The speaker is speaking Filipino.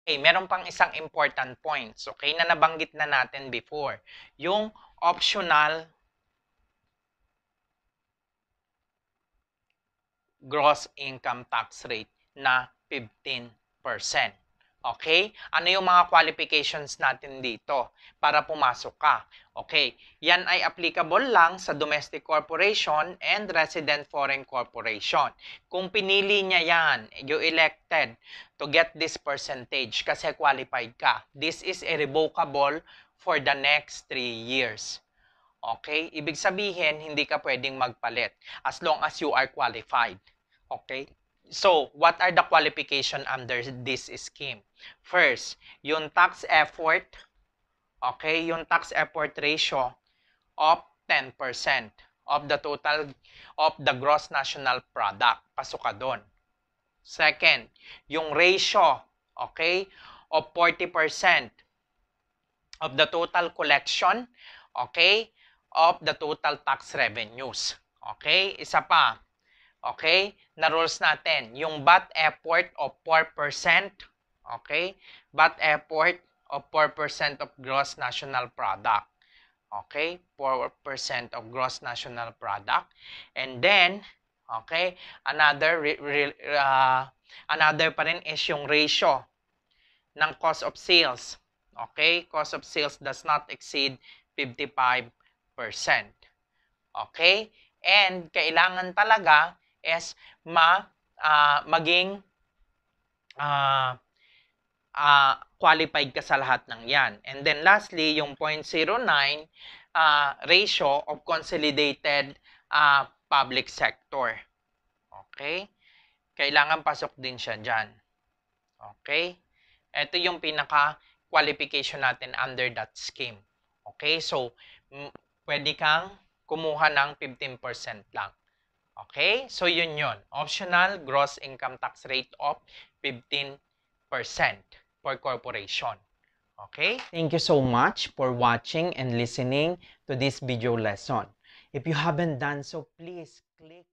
Okay, meron pang isang important points. Okay, na nabanggit na natin before. Yung optional gross income tax rate na 15%. Okay? Ano yung mga qualifications natin dito para pumasok ka? Okay, yan ay applicable lang sa domestic corporation and resident foreign corporation. Kung pinili niya yan, you elected to get this percentage kasi qualified ka. This is irrevocable for the next 3 years. Okay? Ibig sabihin, hindi ka pwedeng magpalit as long as you are qualified. Okay? So, what are the qualification under this scheme? First, yung tax effort, okay, yung tax effort ratio of 10% of the total of the gross national product. Pasok ka doon. Second, yung ratio, okay, of 40% of the total collection, okay, of the total tax revenues. Okay, isa pa, Okay? Na rules natin. Yung bat effort of 4%. Okay? Bat effort of 4% of gross national product. Okay? 4% of gross national product. And then, okay, another uh, another pa rin is yung ratio ng cost of sales. Okay? Cost of sales does not exceed 55%. Okay? And kailangan talaga is ma uh, maging uh, uh, qualified ka sa lahat ng yan. And then lastly, yung 0.09 uh, ratio of consolidated uh, public sector. Okay? Kailangan pasok din siya dyan. Okay? Ito yung pinaka-qualification natin under that scheme. Okay? So, pwede kang kumuha ng 15% lang. Okay? So, yun yun. Optional gross income tax rate of 15% for corporation. Okay? Thank you so much for watching and listening to this video lesson. If you haven't done so, please click